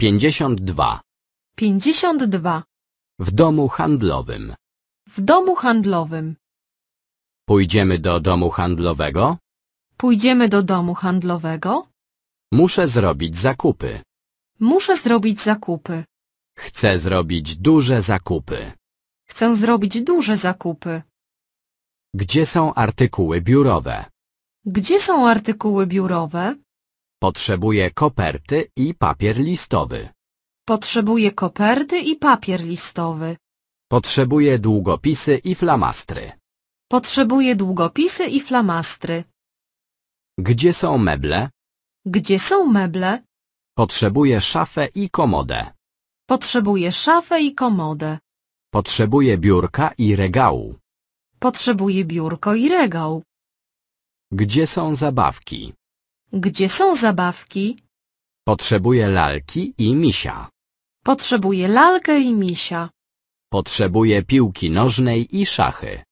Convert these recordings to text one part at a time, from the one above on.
52. 52. W domu handlowym. W domu handlowym. Pójdziemy do domu handlowego? Pójdziemy do domu handlowego? Muszę zrobić zakupy. Muszę zrobić zakupy. Chcę zrobić duże zakupy. Chcę zrobić duże zakupy. Gdzie są artykuły biurowe? Gdzie są artykuły biurowe? Potrzebuję koperty i papier listowy. Potrzebuję koperty i papier listowy. Potrzebuję długopisy i flamastry. Potrzebuję długopisy i flamastry. Gdzie są meble? Gdzie są meble? Potrzebuję szafę i komodę. Potrzebuję szafę i komodę. Potrzebuję biurka i regału. Potrzebuję biurko i regał. Gdzie są zabawki? Gdzie są zabawki? Potrzebuję lalki i misia. Potrzebuję lalkę i misia. Potrzebuję piłki nożnej i szachy.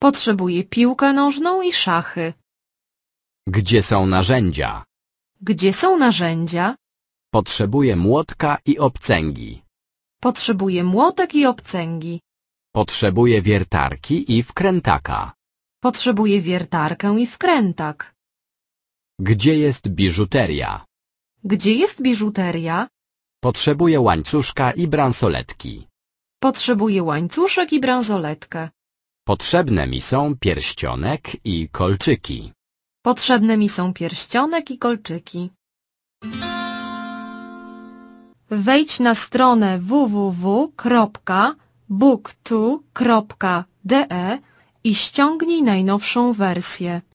Potrzebuję piłkę nożną i szachy. Gdzie są narzędzia? Gdzie są narzędzia? Potrzebuję młotka i obcęgi. Potrzebuję młotek i obcęgi. Potrzebuję wiertarki i wkrętaka. Potrzebuję wiertarkę i wkrętak. Gdzie jest biżuteria? Gdzie jest biżuteria? Potrzebuję łańcuszka i bransoletki. Potrzebuję łańcuszek i bransoletkę. Potrzebne mi są pierścionek i kolczyki. Potrzebne mi są pierścionek i kolczyki. Wejdź na stronę www.booktu.de i ściągnij najnowszą wersję.